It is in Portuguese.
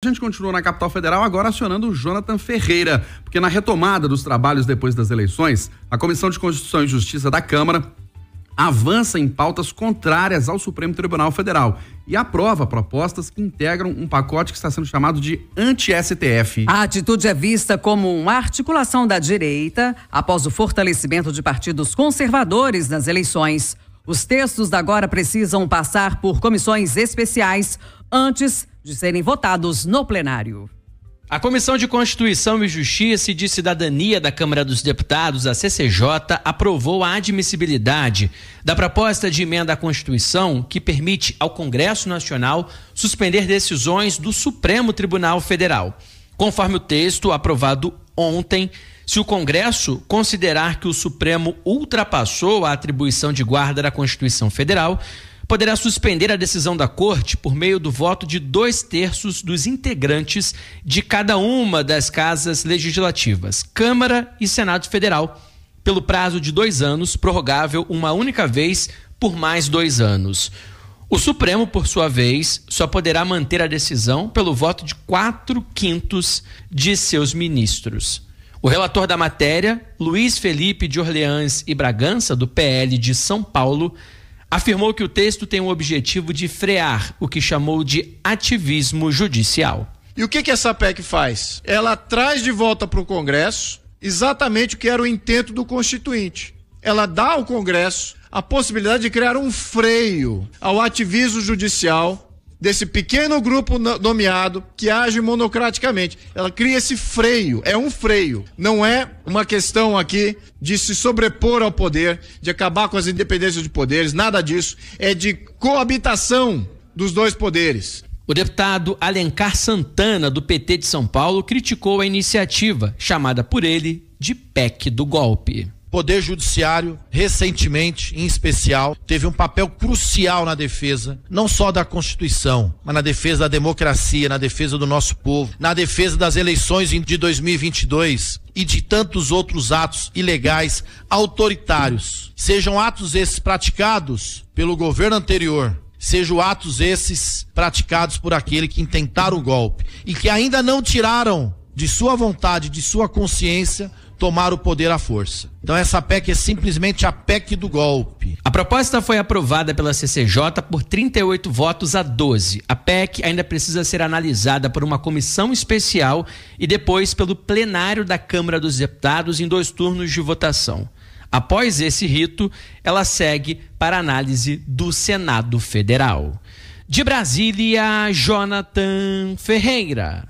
A gente continua na capital federal agora acionando o Jonathan Ferreira, porque na retomada dos trabalhos depois das eleições, a Comissão de Constituição e Justiça da Câmara avança em pautas contrárias ao Supremo Tribunal Federal e aprova propostas que integram um pacote que está sendo chamado de anti-STF. A atitude é vista como uma articulação da direita após o fortalecimento de partidos conservadores nas eleições. Os textos da agora precisam passar por comissões especiais antes de serem votados no plenário. A Comissão de Constituição e Justiça e de Cidadania da Câmara dos Deputados, a CCJ, aprovou a admissibilidade da proposta de emenda à Constituição que permite ao Congresso Nacional suspender decisões do Supremo Tribunal Federal. Conforme o texto aprovado ontem, se o Congresso considerar que o Supremo ultrapassou a atribuição de guarda da Constituição Federal, poderá suspender a decisão da corte por meio do voto de dois terços dos integrantes de cada uma das casas legislativas, Câmara e Senado Federal, pelo prazo de dois anos, prorrogável uma única vez por mais dois anos. O Supremo, por sua vez, só poderá manter a decisão pelo voto de quatro quintos de seus ministros. O relator da matéria, Luiz Felipe de Orleans e Bragança, do PL de São Paulo, afirmou que o texto tem o objetivo de frear o que chamou de ativismo judicial. E o que, que essa PEC faz? Ela traz de volta para o Congresso exatamente o que era o intento do Constituinte. Ela dá ao Congresso a possibilidade de criar um freio ao ativismo judicial desse pequeno grupo nomeado que age monocraticamente. Ela cria esse freio, é um freio. Não é uma questão aqui de se sobrepor ao poder, de acabar com as independências de poderes, nada disso. É de coabitação dos dois poderes. O deputado Alencar Santana, do PT de São Paulo, criticou a iniciativa, chamada por ele de PEC do golpe. Poder Judiciário, recentemente, em especial, teve um papel crucial na defesa, não só da Constituição, mas na defesa da democracia, na defesa do nosso povo, na defesa das eleições de 2022 e de tantos outros atos ilegais, autoritários. Sejam atos esses praticados pelo governo anterior, sejam atos esses praticados por aquele que intentaram o golpe e que ainda não tiraram de sua vontade, de sua consciência, tomar o poder à força. Então essa PEC é simplesmente a PEC do golpe. A proposta foi aprovada pela CCJ por 38 votos a 12. A PEC ainda precisa ser analisada por uma comissão especial e depois pelo plenário da Câmara dos Deputados em dois turnos de votação. Após esse rito, ela segue para análise do Senado Federal. De Brasília, Jonathan Ferreira.